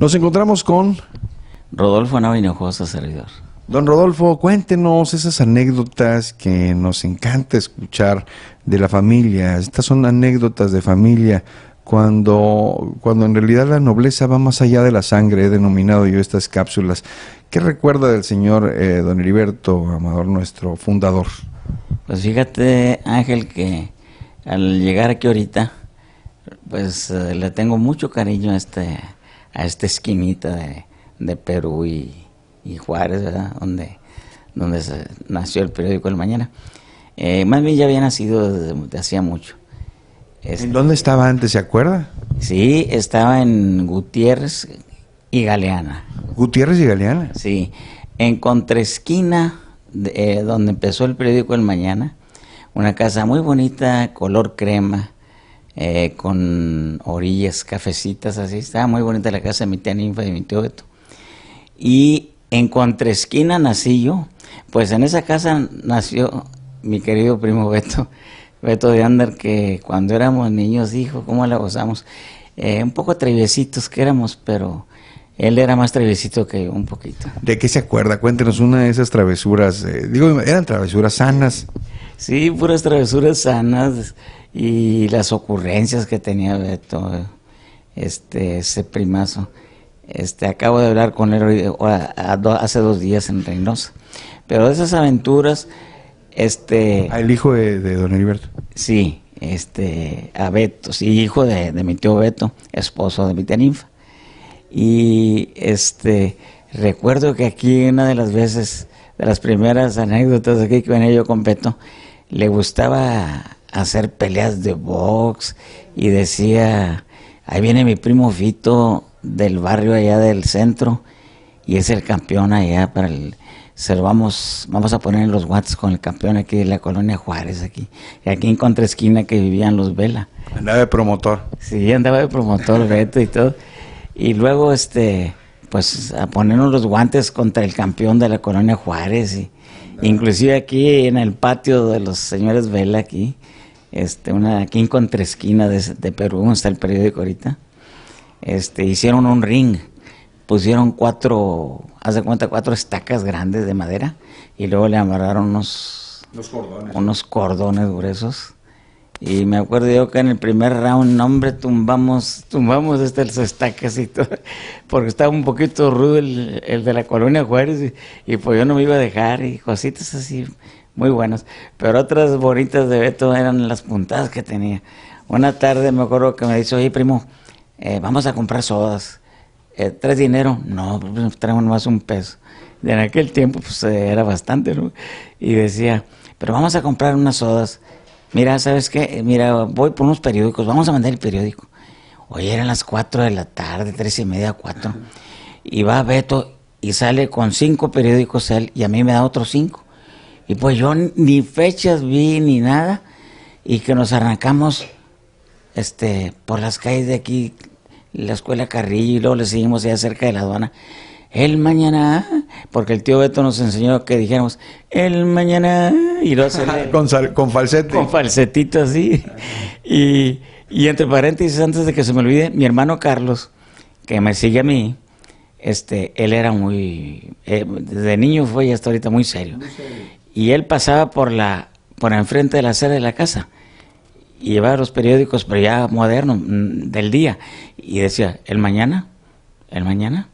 Nos encontramos con... Rodolfo Ana servidor. Don Rodolfo, cuéntenos esas anécdotas que nos encanta escuchar de la familia. Estas son anécdotas de familia cuando, cuando en realidad la nobleza va más allá de la sangre, he denominado yo estas cápsulas. ¿Qué recuerda del señor eh, don Heriberto Amador, nuestro fundador? Pues fíjate, Ángel, que al llegar aquí ahorita, pues eh, le tengo mucho cariño a este, a esta esquinita de, Perú y, Juárez, ¿verdad? Donde, donde se, nació el periódico El Mañana. Eh, más bien ya había nacido desde, hacía mucho. ¿En dónde estaba antes, se acuerda? Sí, estaba en Gutiérrez y Galeana. Gutiérrez y Galeana. Sí, en Contraesquina, eh, donde empezó el periódico El Mañana, una casa muy bonita, color crema, eh, con orillas cafecitas, así. Estaba muy bonita la casa de mi tía Ninfa y mi tío Beto. Y en esquina nací yo. Pues en esa casa nació mi querido primo Beto, Beto de Ander, que cuando éramos niños dijo, ¿cómo la gozamos? Eh, un poco traviesitos que éramos, pero él era más travesito que un poquito. ¿De qué se acuerda? Cuéntenos una de esas travesuras. Eh, digo, eran travesuras sanas. Sí, puras travesuras sanas y las ocurrencias que tenía Beto, este, ese primazo. Este, acabo de hablar con él hace dos días en Reynosa. Pero de esas aventuras, este... Ah, ¿El hijo de, don Heriberto? Sí, este, a Beto, sí, hijo de, mi tío Beto, esposo de mi tía Ninfa. Y este, recuerdo que aquí una de las veces, de las primeras anécdotas aquí que venía yo con Beto, le gustaba hacer peleas de box y decía, ahí viene mi primo Fito del barrio allá del centro y es el campeón allá para el vamos, vamos a poner los guantes con el campeón aquí de la colonia Juárez aquí, aquí en esquina que vivían los Vela. Andaba de promotor. Sí, andaba de promotor Beto y todo. Y luego este pues a ponernos los guantes contra el campeón de la colonia Juárez y Inclusive aquí en el patio de los señores Vela, aquí, este, una, aquí en contra de, de Perú, donde está el periódico ahorita, este, hicieron un ring, pusieron cuatro, hace cuenta, cuatro estacas grandes de madera y luego le amarraron unos, unos cordones gruesos y me acuerdo yo que en el primer round, hombre, tumbamos, tumbamos hasta el estacas y todo, porque estaba un poquito rudo el, el de la colonia Juárez, y, pues yo no me iba a dejar, y cositas así muy buenas. Pero otras bonitas de Beto eran las puntadas que tenía. Una tarde me acuerdo que me dice, oye primo, eh, vamos a comprar sodas. Eh, ...¿tres dinero? No, pues, traemos más un peso. en aquel tiempo pues era bastante, ¿no? Y decía, pero vamos a comprar unas sodas mira, ¿sabes qué? Mira, voy por unos periódicos, vamos a mandar el periódico. Hoy eran las 4 de la tarde, tres y media, 4. Y va Beto y sale con cinco periódicos él y a mí me da otros cinco. Y pues yo ni fechas vi ni nada y que nos arrancamos este por las calles de aquí, la escuela Carrillo y luego le seguimos allá cerca de la aduana el mañana, porque el tío Beto nos enseñó que dijéramos el mañana y lo hace con, con falsete. falsetito así. Y, entre paréntesis, antes de que se me olvide, mi hermano Carlos, que me sigue a mí, este, él era muy, eh, desde niño fue y hasta ahorita muy serio. Y él pasaba por la, por enfrente de la sede de la casa y llevaba los periódicos, pero ya modernos, mm, del día. Y decía, el mañana, el mañana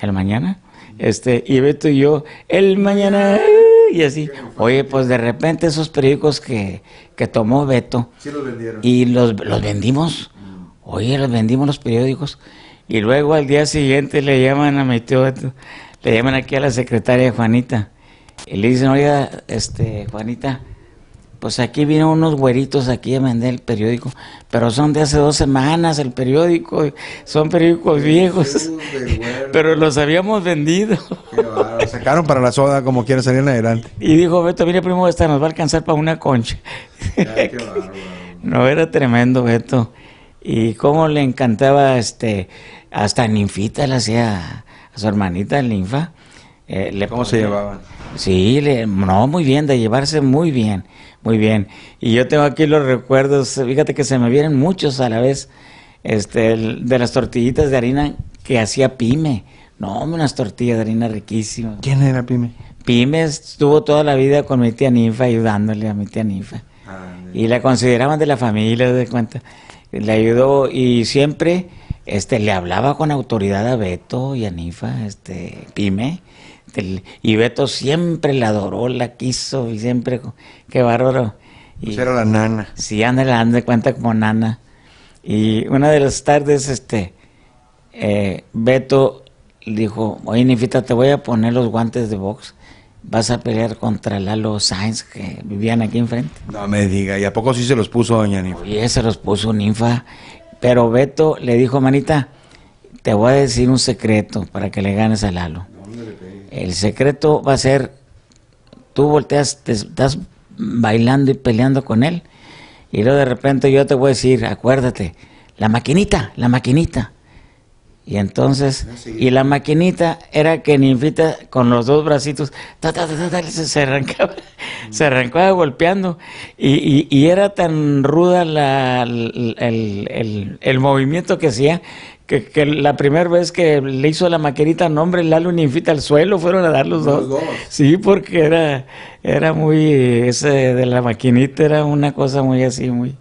el mañana, este, y Beto y yo, el mañana, y así. Oye, pues de repente esos periódicos que, que tomó Beto. Y los, los vendimos. Oye, los vendimos los periódicos. Y luego al día siguiente le llaman a mi tío Beto, le llaman aquí a la secretaria Juanita. Y le dicen, oiga, este, Juanita, o pues sea, aquí vienen unos güeritos aquí a vender el periódico, pero son de hace dos semanas el periódico, son periódicos viejos, pero los habíamos vendido. Qué sacaron para la soda como quieren salir adelante. Y dijo, Beto, mire primo, esta nos va a alcanzar para una concha. no, era tremendo Beto. Y cómo le encantaba, este, hasta ninfita le hacía a su hermanita ninfa. Eh, ¿Cómo se llevaban? Sí, le, no, muy bien, de llevarse muy bien, muy bien. Y yo tengo aquí los recuerdos, fíjate que se me vienen muchos a la vez, este, de las tortillitas de harina que hacía pyme, No, unas tortillas de harina riquísimas. ¿Quién era pyme? Pime estuvo toda la vida con mi tía Ninfa, ayudándole a mi tía Ninfa. y la consideraban de la familia, de cuenta. Le ayudó y siempre este, le hablaba con autoridad a Beto y a Ninfa, este, Pime este, y Beto siempre la adoró, la quiso, y siempre, qué bárbaro. Pues y, era la nana. Sí, anda, la anda, cuenta como nana. Y una de las tardes, este, eh, Beto dijo, oye, Nifita, te voy a poner los guantes de box. Vas a pelear contra Lalo Sainz, que vivían aquí enfrente. No me diga, ¿y a poco sí se los puso doña Ninfa? Oye, se los puso Ninfa. Pero Beto le dijo, manita, te voy a decir un secreto para que le ganes a Lalo. El secreto va a ser, tú volteas, estás bailando y peleando con él, y luego de repente yo te voy a decir, acuérdate, la maquinita, la maquinita. Y entonces, ah, y la maquinita era que Ninfita con los dos bracitos se, arrancaba, se arrancaba golpeando. Y, era tan ruda el, movimiento que hacía que, la primera vez que le hizo la maquerita nombre Lalo Nifita al suelo, fueron a dar los, dos. Sí, porque era, era muy, ese de la maquinita era una cosa muy así, muy,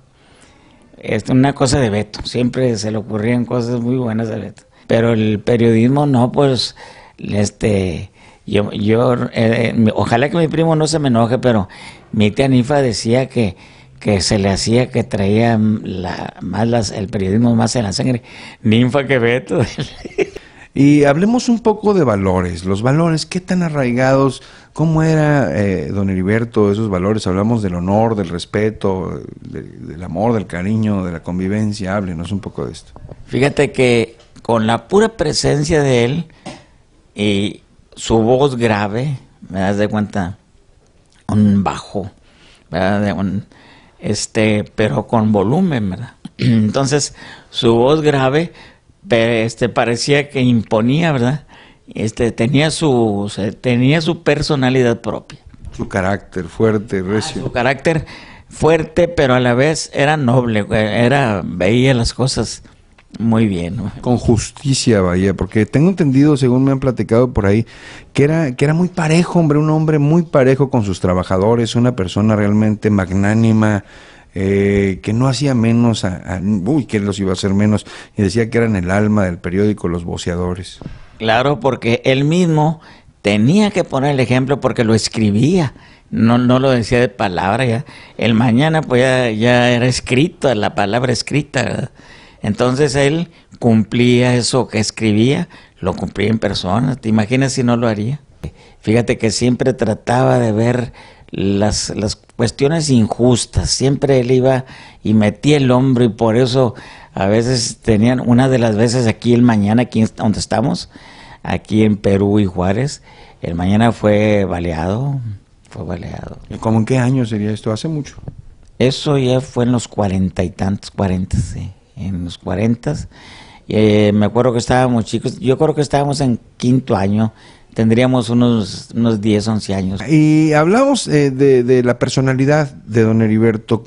este, una cosa de Beto, siempre se le ocurrían cosas muy buenas a Beto. Pero el periodismo no, pues, este, yo, eh, eh, ojalá que mi primo no se me enoje, pero mi tía Nifa decía que que se le hacía que traía mm, más el periodismo más en la sangre, ninfa que Beto. y hablemos un poco de valores, los valores, qué tan arraigados, cómo era eh, don Heriberto esos valores, hablamos del honor, del respeto, del amor, del cariño, de la convivencia, háblenos un poco de esto. Fíjate que con la pura presencia de él y su voz grave, me das de cuenta, un bajo, ¿verdad? un, este, pero con volumen, ¿verdad? Entonces, su voz grave este, parecía que imponía, ¿verdad? Este, tenía, su, tenía su personalidad propia. Su carácter fuerte, ah, recio. su carácter fuerte, pero a la vez era noble, era, veía las cosas muy bien. Con justicia, vaya porque tengo entendido, según me han platicado por ahí, que era, que era muy parejo, hombre, un hombre muy parejo con sus trabajadores, una persona realmente magnánima, eh, que no hacía menos, a, uy, que los iba a hacer menos, y decía que eran el alma del periódico Los Boceadores. Claro, porque él mismo tenía que poner el ejemplo porque lo escribía. No, lo decía de palabra ya. El mañana pues ya, ya era escrito, la palabra escrita. Entonces él cumplía eso que escribía, lo cumplía en persona. ¿Te imaginas si no lo haría? Fíjate que siempre trataba de ver las, las cuestiones injustas. Siempre él iba y metía el hombro y por eso a veces tenían, una de las veces aquí el mañana, aquí donde estamos, aquí en Perú y Juárez, el mañana fue baleado, fue baleado. ¿Y cómo en qué año sería esto? ¿Hace mucho? Eso ya fue en los cuarenta y tantos, cuarenta, sí en los 40. Eh, me acuerdo que estábamos chicos, yo creo que estábamos en quinto año, tendríamos unos, unos 10, 11 años. Y hablamos eh, de, la personalidad de don Heriberto,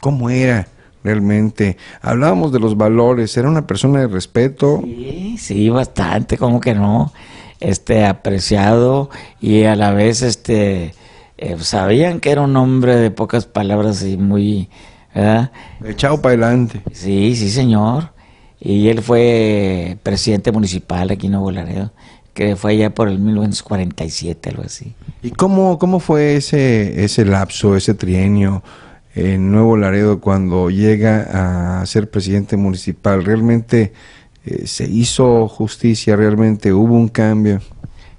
¿cómo era? Realmente, hablábamos de los valores, era una persona de respeto. Sí, sí, bastante, como que no, este, apreciado y a la vez, este, eh, sabían que era un hombre de pocas palabras y muy ¿verdad? Echado para adelante. Sí, sí, señor. Y él fue presidente municipal aquí en Nuevo Laredo, que fue allá por el 1947, algo así. ¿Y cómo, cómo fue ese, ese lapso, ese trienio en Nuevo Laredo cuando llega a ser presidente municipal? ¿Realmente eh, se hizo justicia? ¿Realmente hubo un cambio?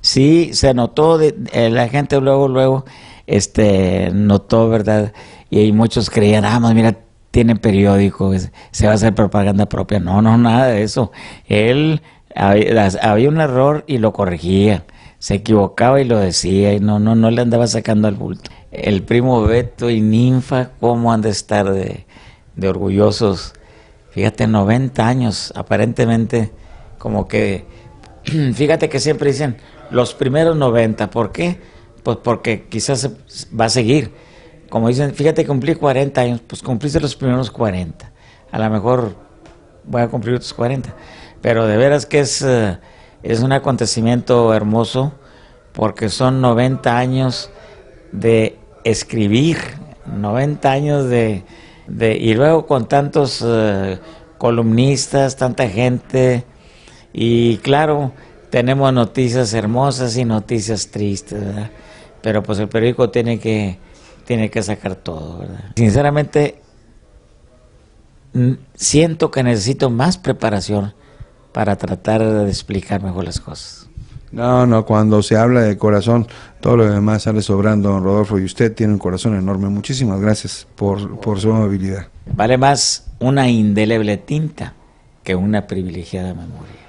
Sí, se notó, de, eh, la gente luego, luego, este, notó, ¿verdad? y ahí muchos creían, ah, pues mira, tiene periódico, se va a hacer propaganda propia. No, no, nada de eso. Él había, un error y lo corregía se equivocaba y lo decía y no no no le andaba sacando al bulto. El primo Beto y Ninfa, cómo han de estar de, de, orgullosos. Fíjate, 90 años, aparentemente como que fíjate que siempre dicen los primeros 90, ¿por qué? Pues porque quizás va a seguir como dicen, fíjate, cumplí 40 años, pues cumpliste los primeros 40. A lo mejor voy a cumplir otros 40. Pero de veras que es, eh, es un acontecimiento hermoso porque son 90 años de escribir, 90 años de... y luego con tantos eh, columnistas, tanta gente, y claro, tenemos noticias hermosas y noticias tristes, Pero pues el periódico tiene que tiene que sacar todo, ¿verdad? Sinceramente, siento que necesito más preparación para tratar de explicar mejor las cosas. No, no, cuando se habla de corazón, todo lo demás sale sobrando, don Rodolfo, y usted tiene un corazón enorme. Muchísimas gracias por, por su amabilidad. Vale más una indeleble tinta que una privilegiada memoria.